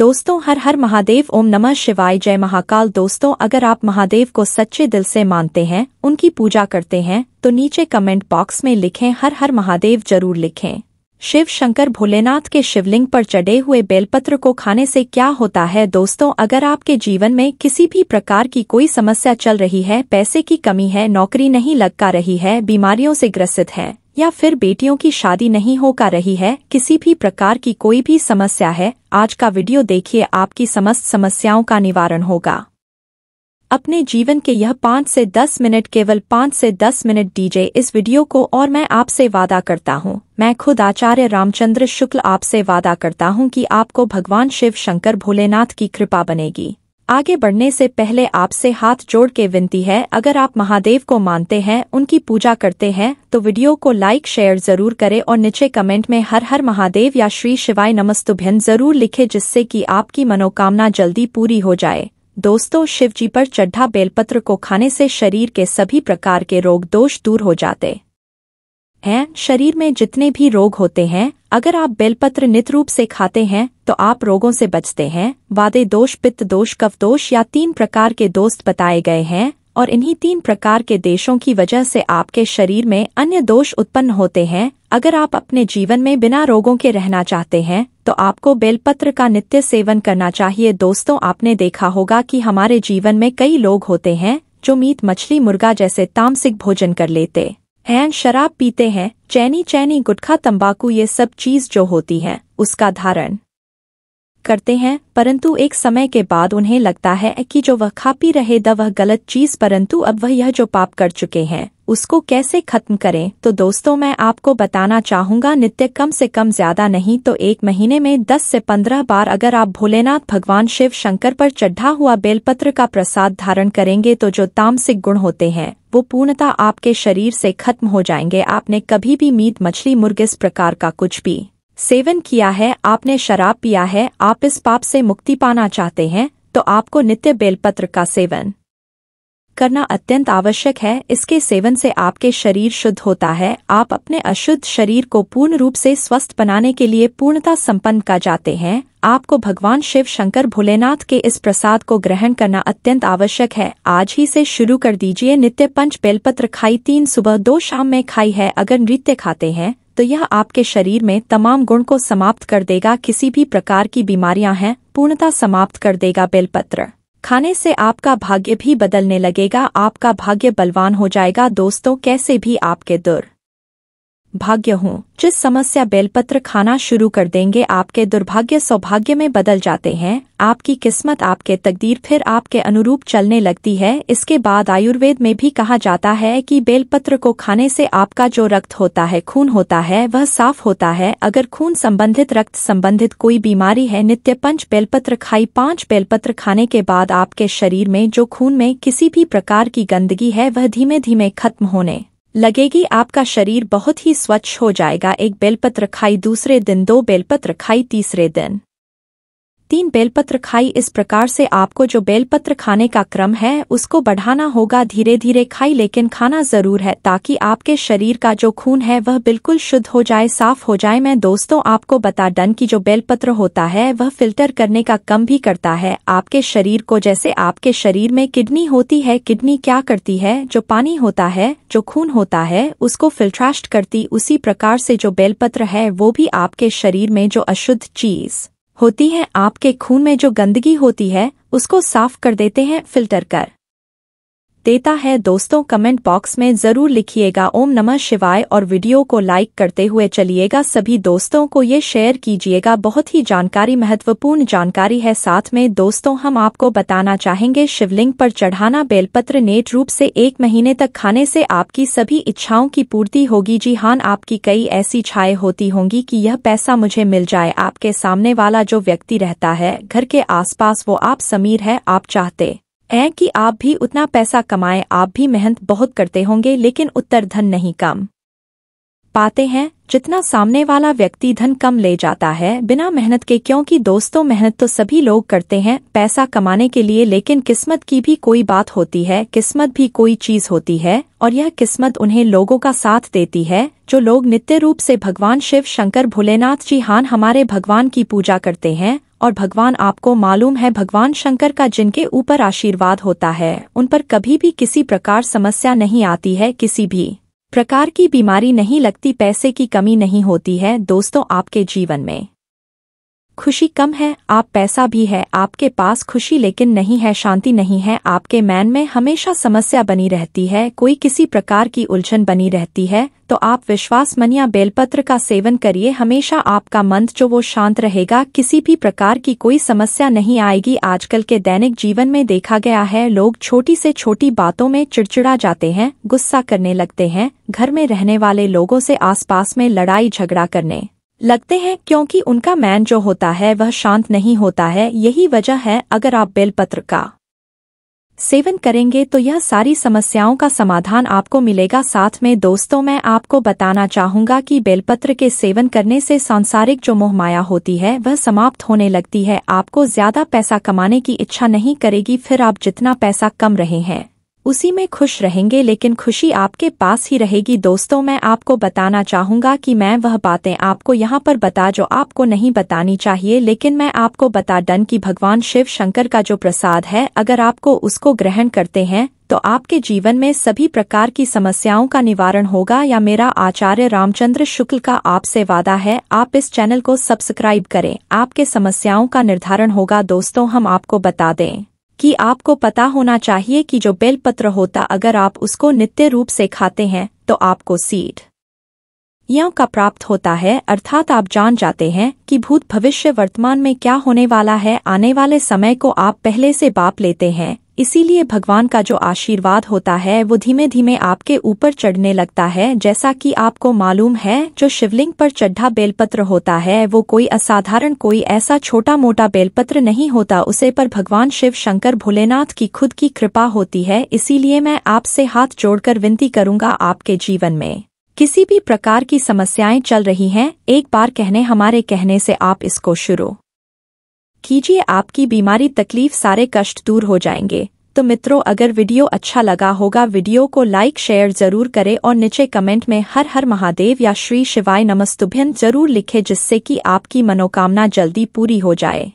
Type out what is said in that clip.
दोस्तों हर हर महादेव ओम नमः शिवाय जय महाकाल दोस्तों अगर आप महादेव को सच्चे दिल से मानते हैं उनकी पूजा करते हैं तो नीचे कमेंट बॉक्स में लिखें हर हर महादेव जरूर लिखें शिव शंकर भोलेनाथ के शिवलिंग पर चढ़े हुए बेलपत्र को खाने से क्या होता है दोस्तों अगर आपके जीवन में किसी भी प्रकार की कोई समस्या चल रही है पैसे की कमी है नौकरी नहीं लग रही है बीमारियों से ग्रसित है या फिर बेटियों की शादी नहीं हो का रही है किसी भी प्रकार की कोई भी समस्या है आज का वीडियो देखिए आपकी समस्त समस्याओं का निवारण होगा अपने जीवन के यह पाँच से दस मिनट केवल पाँच से दस मिनट डीजे इस वीडियो को और मैं आपसे वादा करता हूँ मैं खुद आचार्य रामचंद्र शुक्ल आपसे वादा करता हूँ कि आपको भगवान शिव शंकर भोलेनाथ की कृपा बनेगी आगे बढ़ने से पहले आपसे हाथ जोड़ के विनती है अगर आप महादेव को मानते हैं उनकी पूजा करते हैं तो वीडियो को लाइक शेयर जरूर करें और नीचे कमेंट में हर हर महादेव या श्री शिवाय नमस्तुभ्यन जरूर लिखें जिससे कि आपकी मनोकामना जल्दी पूरी हो जाए दोस्तों शिव जी पर चड्ढा बेलपत्र को खाने से शरीर के सभी प्रकार के रोग दोष दूर हो जाते हैं शरीर में जितने भी रोग होते हैं अगर आप बेलपत्र नित रूप से खाते हैं तो आप रोगों से बचते हैं वादे दोष पित्त दोष कफ दोष या तीन प्रकार के दोस्त बताए गए हैं और इन्हीं तीन प्रकार के देशों की वजह से आपके शरीर में अन्य दोष उत्पन्न होते हैं अगर आप अपने जीवन में बिना रोगों के रहना चाहते हैं तो आपको बेलपत्र का नित्य सेवन करना चाहिए दोस्तों आपने देखा होगा कि हमारे जीवन में कई लोग होते हैं जो मीट मछली मुर्गा जैसे तामसिक भोजन कर लेते हैं शराब पीते हैं चैनी चैनी गुटखा तंबाकू ये सब चीज जो होती है उसका धारण करते हैं परंतु एक समय के बाद उन्हें लगता है कि जो वह खा पी रहे द वह गलत चीज परंतु अब वह यह जो पाप कर चुके हैं उसको कैसे खत्म करें तो दोस्तों मैं आपको बताना चाहूँगा नित्य कम से कम ज्यादा नहीं तो एक महीने में 10 से 15 बार अगर आप भोलेनाथ भगवान शिव शंकर पर चढ़ा हुआ बेलपत्र का प्रसाद धारण करेंगे तो जो तामसिक गुण होते हैं वो पूर्णता आपके शरीर से खत्म हो जाएंगे आपने कभी भी मीट मछली मुर्ग इस प्रकार का कुछ भी सेवन किया है आपने शराब पिया है आप इस पाप से मुक्ति पाना चाहते हैं तो आपको नित्य बेलपत्र का सेवन करना अत्यंत आवश्यक है इसके सेवन से आपके शरीर शुद्ध होता है आप अपने अशुद्ध शरीर को पूर्ण रूप से स्वस्थ बनाने के लिए पूर्णता संपन्न का जाते हैं आपको भगवान शिव शंकर भोलेनाथ के इस प्रसाद को ग्रहण करना अत्यंत आवश्यक है आज ही से शुरू कर दीजिए नित्य पंच बेलपत्र खाई तीन सुबह दो शाम में खाई है अगर नृत्य खाते हैं तो यह आपके शरीर में तमाम गुण को समाप्त कर देगा किसी भी प्रकार की बीमारियां हैं पूर्णता समाप्त कर देगा बेलपत्र खाने से आपका भाग्य भी बदलने लगेगा आपका भाग्य बलवान हो जाएगा दोस्तों कैसे भी आपके दुर भाग्य हूँ जिस समस्या बेलपत्र खाना शुरू कर देंगे आपके दुर्भाग्य सौभाग्य में बदल जाते हैं आपकी किस्मत आपके तकदीर फिर आपके अनुरूप चलने लगती है इसके बाद आयुर्वेद में भी कहा जाता है कि बेलपत्र को खाने से आपका जो रक्त होता है खून होता है वह साफ होता है अगर खून संबंधित रक्त संबंधित कोई बीमारी है नित्य पंच बेलपत्र खाई पांच बेलपत्र खाने के बाद आपके शरीर में जो खून में किसी भी प्रकार की गंदगी है वह धीमे धीमे खत्म होने लगेगी आपका शरीर बहुत ही स्वच्छ हो जाएगा एक बेलपत्र खाई दूसरे दिन दो बेलपत्र खाई तीसरे दिन तीन बेलपत्र खाई इस प्रकार से आपको जो बेलपत्र खाने का क्रम है उसको बढ़ाना होगा धीरे धीरे खाई लेकिन खाना जरूर है ताकि आपके शरीर का जो खून है वह बिल्कुल शुद्ध हो जाए साफ हो जाए मैं दोस्तों आपको बता डन की जो बेलपत्र होता है वह फिल्टर करने का कम भी करता है आपके शरीर को जैसे आपके शरीर में किडनी होती है किडनी क्या करती है जो पानी होता है जो खून होता है उसको फिल्ट्रास्ट करती उसी प्रकार से जो बेलपत्र है वो भी आपके शरीर में जो अशुद्ध चीज़ होती है आपके खून में जो गंदगी होती है उसको साफ कर देते हैं फिल्टर कर देता है दोस्तों कमेंट बॉक्स में ज़रूर लिखिएगा ओम नमः शिवाय और वीडियो को लाइक करते हुए चलिएगा सभी दोस्तों को ये शेयर कीजिएगा बहुत ही जानकारी महत्वपूर्ण जानकारी है साथ में दोस्तों हम आपको बताना चाहेंगे शिवलिंग पर चढ़ाना बेलपत्र नेट रूप से एक महीने तक खाने से आपकी सभी इच्छाओं की पूर्ति होगी जी हाँ आपकी कई ऐसी छाएँ होती होंगी की यह पैसा मुझे मिल जाए आपके सामने वाला जो व्यक्ति रहता है घर के आसपास वो आप समीर है आप चाहते है कि आप भी उतना पैसा कमाएं आप भी मेहनत बहुत करते होंगे लेकिन उत्तर धन नहीं कम पाते हैं जितना सामने वाला व्यक्ति धन कम ले जाता है बिना मेहनत के क्योंकि दोस्तों मेहनत तो सभी लोग करते हैं पैसा कमाने के लिए लेकिन किस्मत की भी कोई बात होती है किस्मत भी कोई चीज होती है और यह किस्मत उन्हें लोगों का साथ देती है जो लोग नित्य रूप से भगवान शिव शंकर भोलेनाथ जी हान हमारे भगवान की पूजा करते हैं और भगवान आपको मालूम है भगवान शंकर का जिनके ऊपर आशीर्वाद होता है उन पर कभी भी किसी प्रकार समस्या नहीं आती है किसी भी प्रकार की बीमारी नहीं लगती पैसे की कमी नहीं होती है दोस्तों आपके जीवन में खुशी कम है आप पैसा भी है आपके पास खुशी लेकिन नहीं है शांति नहीं है आपके मैन में हमेशा समस्या बनी रहती है कोई किसी प्रकार की उलझन बनी रहती है तो आप विश्वास मन या बेलपत्र का सेवन करिए हमेशा आपका मन जो वो शांत रहेगा किसी भी प्रकार की कोई समस्या नहीं आएगी आजकल के दैनिक जीवन में देखा गया है लोग छोटी से छोटी बातों में चिड़चिड़ा जाते हैं गुस्सा करने लगते हैं घर में रहने वाले लोगों से आसपास में लड़ाई झगड़ा करने लगते हैं क्योंकि उनका मैन जो होता है वह शांत नहीं होता है यही वजह है अगर आप बेलपत्र का सेवन करेंगे तो यह सारी समस्याओं का समाधान आपको मिलेगा साथ में दोस्तों मैं आपको बताना चाहूंगा कि बेलपत्र के सेवन करने से सांसारिक जो मोहमाया होती है वह समाप्त होने लगती है आपको ज्यादा पैसा कमाने की इच्छा नहीं करेगी फिर आप जितना पैसा कम रहे हैं उसी में खुश रहेंगे लेकिन खुशी आपके पास ही रहेगी दोस्तों मैं आपको बताना चाहूँगा कि मैं वह बातें आपको यहाँ पर बता जो आपको नहीं बतानी चाहिए लेकिन मैं आपको बता डन कि भगवान शिव शंकर का जो प्रसाद है अगर आपको उसको ग्रहण करते हैं तो आपके जीवन में सभी प्रकार की समस्याओं का निवारण होगा या मेरा आचार्य रामचंद्र शुक्ल का आपसे वादा है आप इस चैनल को सब्सक्राइब करें आपके समस्याओं का निर्धारण होगा दोस्तों हम आपको बता दें कि आपको पता होना चाहिए कि जो बेलपत्र होता अगर आप उसको नित्य रूप से खाते हैं तो आपको सीड यों का प्राप्त होता है अर्थात आप जान जाते हैं कि भूत भविष्य वर्तमान में क्या होने वाला है आने वाले समय को आप पहले से बाप लेते हैं इसीलिए भगवान का जो आशीर्वाद होता है वो धीमे धीमे आपके ऊपर चढ़ने लगता है जैसा कि आपको मालूम है जो शिवलिंग पर चढ़ा बेलपत्र होता है वो कोई असाधारण कोई ऐसा छोटा मोटा बेलपत्र नहीं होता उसे पर भगवान शिव शंकर भोलेनाथ की खुद की कृपा होती है इसीलिए मैं आपसे हाथ जोड़कर विनती करूंगा आपके जीवन में किसी भी प्रकार की समस्याएं चल रही हैं एक बार कहने हमारे कहने से आप इसको शुरू कीजिए आपकी बीमारी तकलीफ सारे कष्ट दूर हो जाएंगे तो मित्रों अगर वीडियो अच्छा लगा होगा वीडियो को लाइक शेयर जरूर करें और नीचे कमेंट में हर हर महादेव या श्री शिवाय नमस्तुभ्यन जरूर लिखें जिससे कि आपकी मनोकामना जल्दी पूरी हो जाए